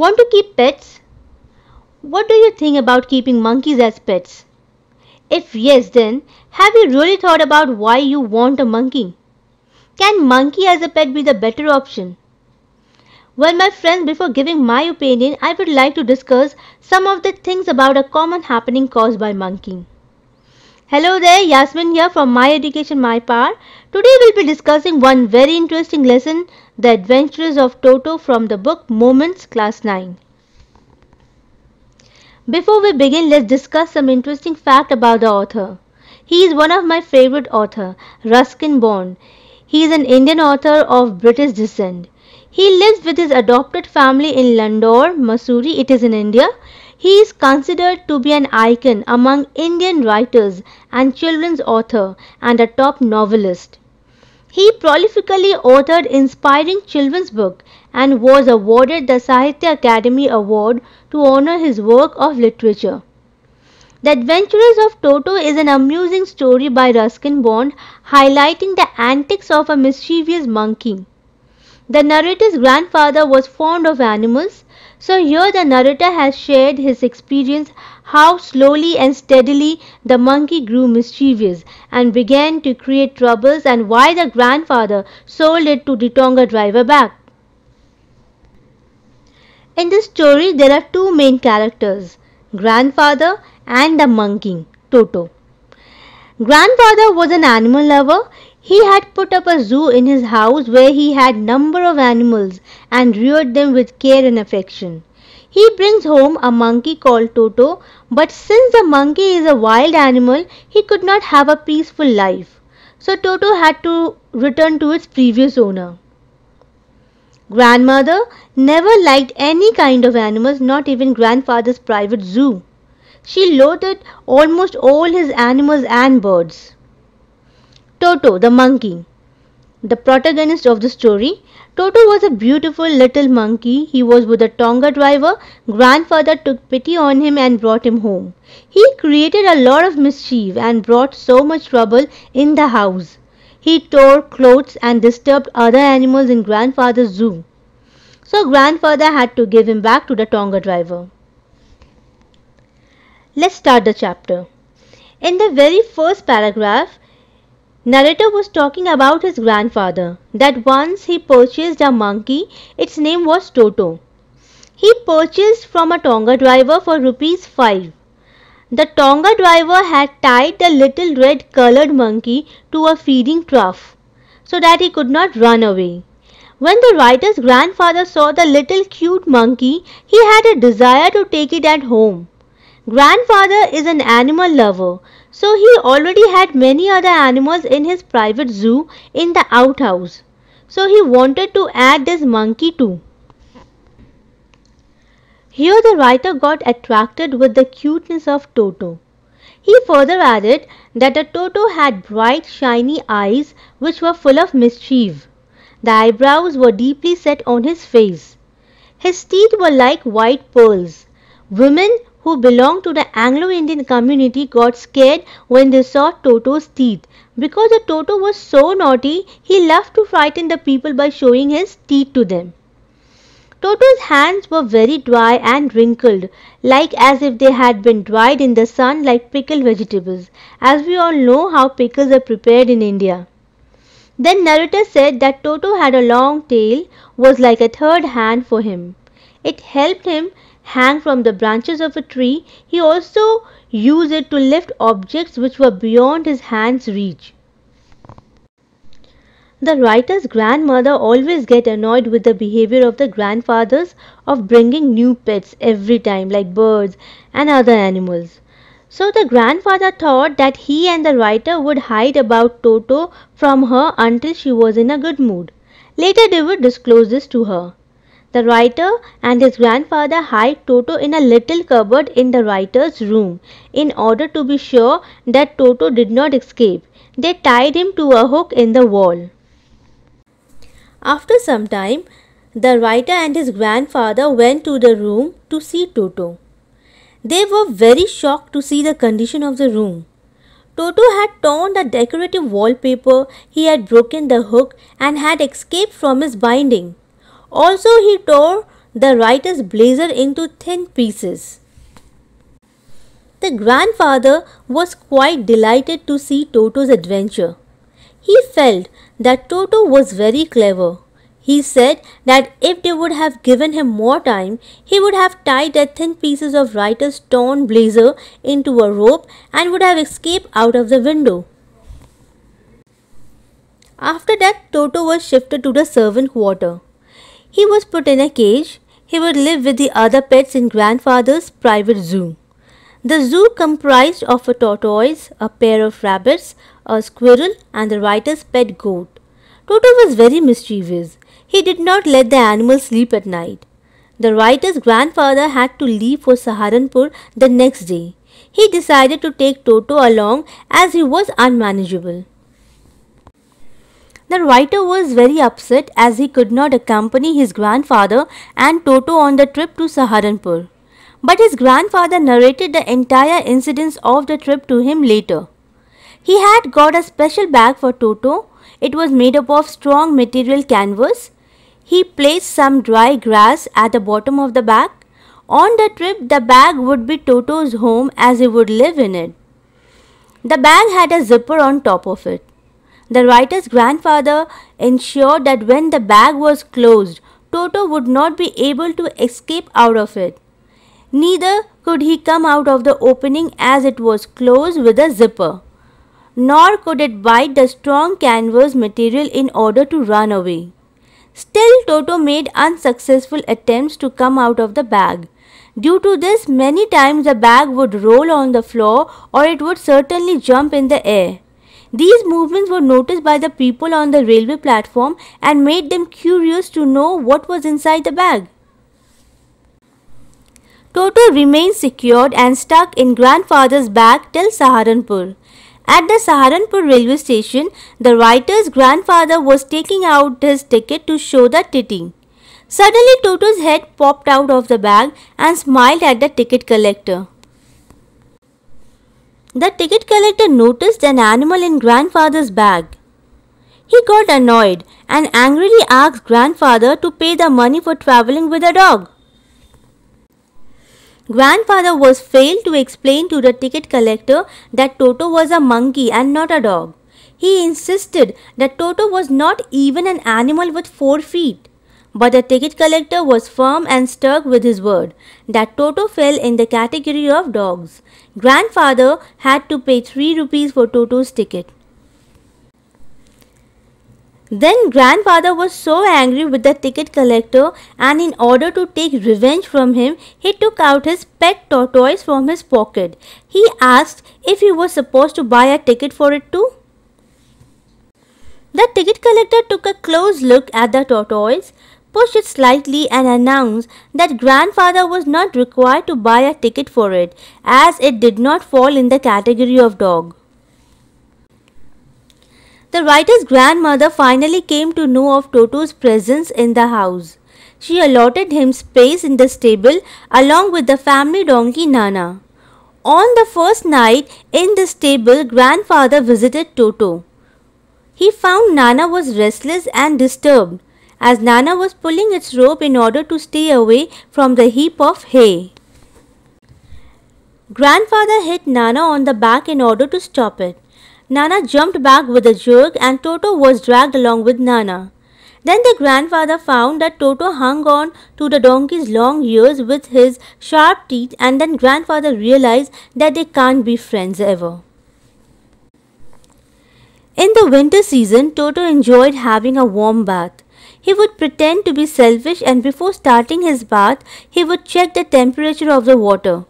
Want to keep pets? What do you think about keeping monkeys as pets? If yes, then have you really thought about why you want a monkey? Can monkey as a pet be the better option? Well, my friends, before giving my opinion, I would like to discuss some of the things about a common happening caused by monkeying. Hello there, Yasmin here from My Education My Power. Today we'll be discussing one very interesting lesson, The Adventures of Toto from the book Moments Class 9. Before we begin, let's discuss some interesting fact about the author. He is one of my favorite author, Ruskin Bond. He is an Indian author of British descent. He lives with his adopted family in Landore, Missouri. It is in India. He is considered to be an icon among Indian writers and children's author and a top novelist. He prolifically authored inspiring children's books and was awarded the Sahitya Academy Award to honor his work of literature. The Adventures of Toto is an amusing story by Ruskin Bond highlighting the antics of a mischievous monkey. The narrator's grandfather was fond of animals so here the narrator has shared his experience how slowly and steadily the monkey grew mischievous and began to create troubles and why the grandfather sold it to the Tonga driver back. In this story there are two main characters, grandfather and the monkey, Toto. Grandfather was an animal lover. He had put up a zoo in his house where he had number of animals and reared them with care and affection. He brings home a monkey called Toto, but since the monkey is a wild animal, he could not have a peaceful life. So Toto had to return to its previous owner. Grandmother never liked any kind of animals, not even grandfather's private zoo. She loathed almost all his animals and birds. Toto the monkey. The protagonist of the story, Toto was a beautiful little monkey. He was with a Tonga driver. Grandfather took pity on him and brought him home. He created a lot of mischief and brought so much trouble in the house. He tore clothes and disturbed other animals in grandfather's zoo. So grandfather had to give him back to the Tonga driver. Let's start the chapter. In the very first paragraph, Narrator was talking about his grandfather, that once he purchased a monkey, its name was Toto. He purchased from a Tonga driver for rupees 5. The Tonga driver had tied the little red colored monkey to a feeding trough so that he could not run away. When the writer's grandfather saw the little cute monkey, he had a desire to take it at home. Grandfather is an animal lover, so he already had many other animals in his private zoo in the outhouse. So he wanted to add this monkey too. Here the writer got attracted with the cuteness of Toto. He further added that the Toto had bright shiny eyes which were full of mischief. The eyebrows were deeply set on his face. His teeth were like white pearls. Women who belonged to the Anglo-Indian community got scared when they saw Toto's teeth. Because the Toto was so naughty, he loved to frighten the people by showing his teeth to them. Toto's hands were very dry and wrinkled, like as if they had been dried in the sun like pickled vegetables, as we all know how pickles are prepared in India. Then narrator said that Toto had a long tail, was like a third hand for him. It helped him hang from the branches of a tree, he also used it to lift objects which were beyond his hand's reach. The writer's grandmother always get annoyed with the behavior of the grandfathers of bringing new pets every time like birds and other animals. So the grandfather thought that he and the writer would hide about Toto from her until she was in a good mood. Later they would disclose this to her. The writer and his grandfather hide Toto in a little cupboard in the writer's room. In order to be sure that Toto did not escape, they tied him to a hook in the wall. After some time, the writer and his grandfather went to the room to see Toto. They were very shocked to see the condition of the room. Toto had torn the decorative wallpaper, he had broken the hook, and had escaped from his binding. Also, he tore the writer's blazer into thin pieces. The grandfather was quite delighted to see Toto's adventure. He felt that Toto was very clever. He said that if they would have given him more time, he would have tied the thin pieces of writer's torn blazer into a rope and would have escaped out of the window. After that, Toto was shifted to the servant quarter. He was put in a cage. He would live with the other pets in grandfather's private zoo. The zoo comprised of a tortoise, a pair of rabbits, a squirrel and the writer's pet goat. Toto was very mischievous. He did not let the animals sleep at night. The writer's grandfather had to leave for Saharanpur the next day. He decided to take Toto along as he was unmanageable. The writer was very upset as he could not accompany his grandfather and Toto on the trip to Saharanpur. But his grandfather narrated the entire incidents of the trip to him later. He had got a special bag for Toto. It was made up of strong material canvas. He placed some dry grass at the bottom of the bag. On the trip, the bag would be Toto's home as he would live in it. The bag had a zipper on top of it. The writer's grandfather ensured that when the bag was closed, Toto would not be able to escape out of it. Neither could he come out of the opening as it was closed with a zipper. Nor could it bite the strong canvas material in order to run away. Still, Toto made unsuccessful attempts to come out of the bag. Due to this, many times the bag would roll on the floor or it would certainly jump in the air. These movements were noticed by the people on the railway platform and made them curious to know what was inside the bag. Toto remained secured and stuck in grandfather's bag till Saharanpur. At the Saharanpur railway station, the writer's grandfather was taking out his ticket to show the titty. Suddenly Toto's head popped out of the bag and smiled at the ticket collector. The ticket collector noticed an animal in grandfather's bag. He got annoyed and angrily asked grandfather to pay the money for traveling with a dog. Grandfather was failed to explain to the ticket collector that Toto was a monkey and not a dog. He insisted that Toto was not even an animal with four feet. But the ticket collector was firm and stuck with his word that Toto fell in the category of dogs. Grandfather had to pay 3 rupees for Toto's ticket. Then grandfather was so angry with the ticket collector and in order to take revenge from him, he took out his pet tortoise from his pocket. He asked if he was supposed to buy a ticket for it too. The ticket collector took a close look at the tortoise pushed it slightly and announced that grandfather was not required to buy a ticket for it as it did not fall in the category of dog. The writer's grandmother finally came to know of Toto's presence in the house. She allotted him space in the stable along with the family donkey Nana. On the first night in the stable, grandfather visited Toto. He found Nana was restless and disturbed as Nana was pulling its rope in order to stay away from the heap of hay. Grandfather hit Nana on the back in order to stop it. Nana jumped back with a jerk and Toto was dragged along with Nana. Then the grandfather found that Toto hung on to the donkey's long ears with his sharp teeth and then grandfather realized that they can't be friends ever. In the winter season, Toto enjoyed having a warm bath. He would pretend to be selfish and before starting his bath, he would check the temperature of the water.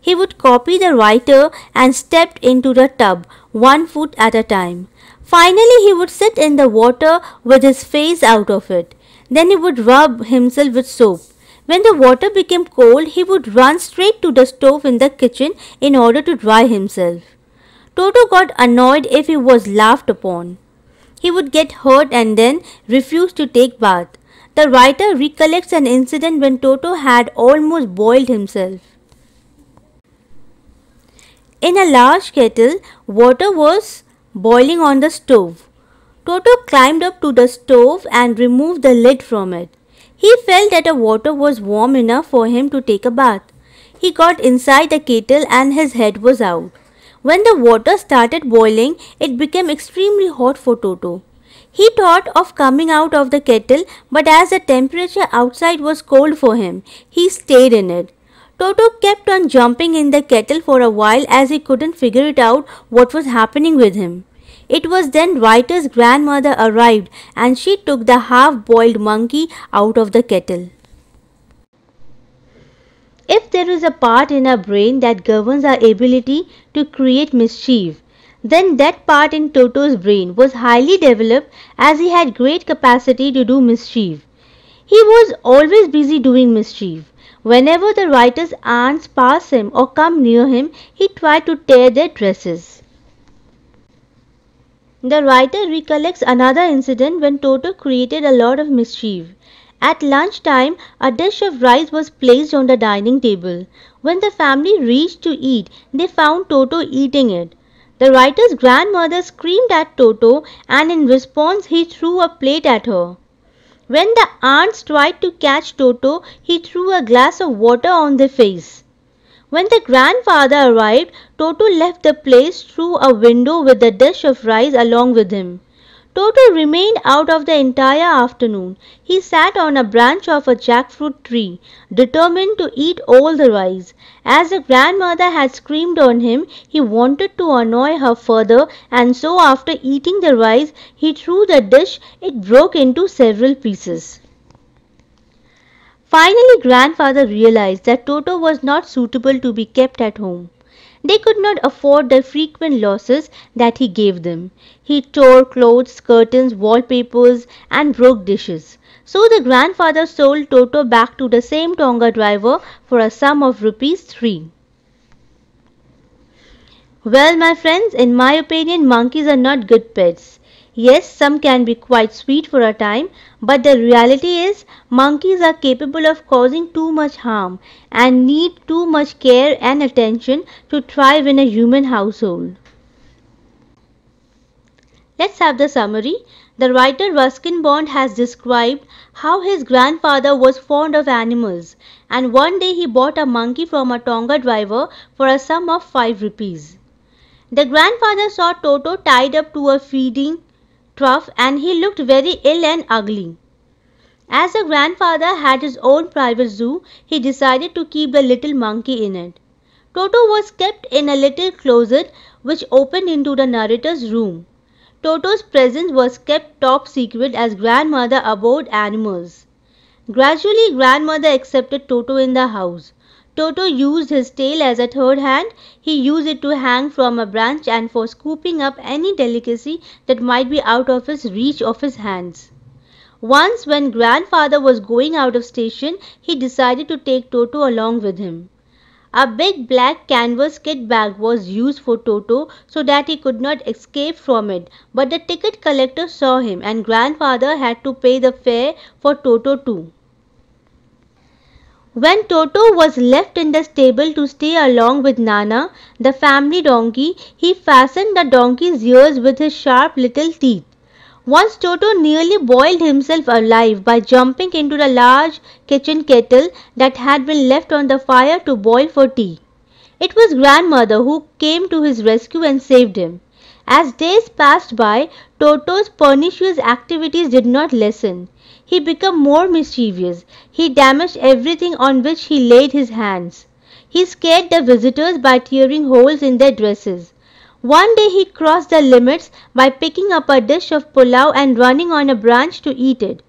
He would copy the writer and stepped into the tub, one foot at a time. Finally, he would sit in the water with his face out of it. Then he would rub himself with soap. When the water became cold, he would run straight to the stove in the kitchen in order to dry himself. Toto got annoyed if he was laughed upon. He would get hurt and then refuse to take bath. The writer recollects an incident when Toto had almost boiled himself. In a large kettle, water was boiling on the stove. Toto climbed up to the stove and removed the lid from it. He felt that the water was warm enough for him to take a bath. He got inside the kettle and his head was out. When the water started boiling, it became extremely hot for Toto. He thought of coming out of the kettle, but as the temperature outside was cold for him, he stayed in it. Toto kept on jumping in the kettle for a while as he couldn't figure it out what was happening with him. It was then Writer's grandmother arrived and she took the half boiled monkey out of the kettle. If there is a part in our brain that governs our ability to create mischief, then that part in Toto's brain was highly developed as he had great capacity to do mischief. He was always busy doing mischief. Whenever the writer's aunts pass him or come near him, he tried to tear their dresses. The writer recollects another incident when Toto created a lot of mischief. At lunchtime, a dish of rice was placed on the dining table. When the family reached to eat, they found Toto eating it. The writer's grandmother screamed at Toto and in response he threw a plate at her. When the ants tried to catch Toto, he threw a glass of water on their face. When the grandfather arrived, Toto left the place through a window with the dish of rice along with him. Toto remained out of the entire afternoon. He sat on a branch of a jackfruit tree, determined to eat all the rice. As the grandmother had screamed on him, he wanted to annoy her further, and so after eating the rice, he threw the dish. It broke into several pieces. Finally, grandfather realized that Toto was not suitable to be kept at home. They could not afford the frequent losses that he gave them. He tore clothes, curtains, wallpapers, and broke dishes. So the grandfather sold Toto back to the same Tonga driver for a sum of rupees 3. Well, my friends, in my opinion, monkeys are not good pets. Yes, some can be quite sweet for a time, but the reality is monkeys are capable of causing too much harm and need too much care and attention to thrive in a human household. Let's have the summary. The writer Ruskin Bond has described how his grandfather was fond of animals and one day he bought a monkey from a Tonga driver for a sum of 5 rupees. The grandfather saw Toto tied up to a feeding trough and he looked very ill and ugly. As the grandfather had his own private zoo, he decided to keep the little monkey in it. Toto was kept in a little closet which opened into the narrator's room. Toto's presence was kept top secret as grandmother abhorred animals. Gradually, grandmother accepted Toto in the house. Toto used his tail as a third hand. He used it to hang from a branch and for scooping up any delicacy that might be out of his reach of his hands. Once when grandfather was going out of station, he decided to take Toto along with him. A big black canvas kit bag was used for Toto so that he could not escape from it. But the ticket collector saw him and grandfather had to pay the fare for Toto too. When Toto was left in the stable to stay along with Nana, the family donkey, he fastened the donkey's ears with his sharp little teeth. Once Toto nearly boiled himself alive by jumping into the large kitchen kettle that had been left on the fire to boil for tea. It was grandmother who came to his rescue and saved him. As days passed by, Toto's pernicious activities did not lessen. He became more mischievous. He damaged everything on which he laid his hands. He scared the visitors by tearing holes in their dresses. One day he crossed the limits by picking up a dish of pulao and running on a branch to eat it.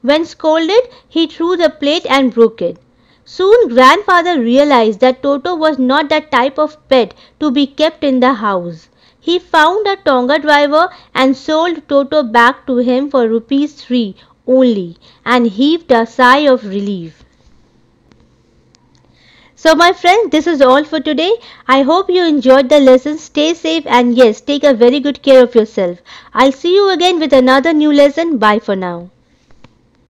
When scolded, he threw the plate and broke it. Soon grandfather realized that Toto was not the type of pet to be kept in the house. He found a Tonga driver and sold Toto back to him for rupees 3 only and heaved a sigh of relief. So my friends, this is all for today. I hope you enjoyed the lesson. Stay safe and yes, take a very good care of yourself. I'll see you again with another new lesson. Bye for now.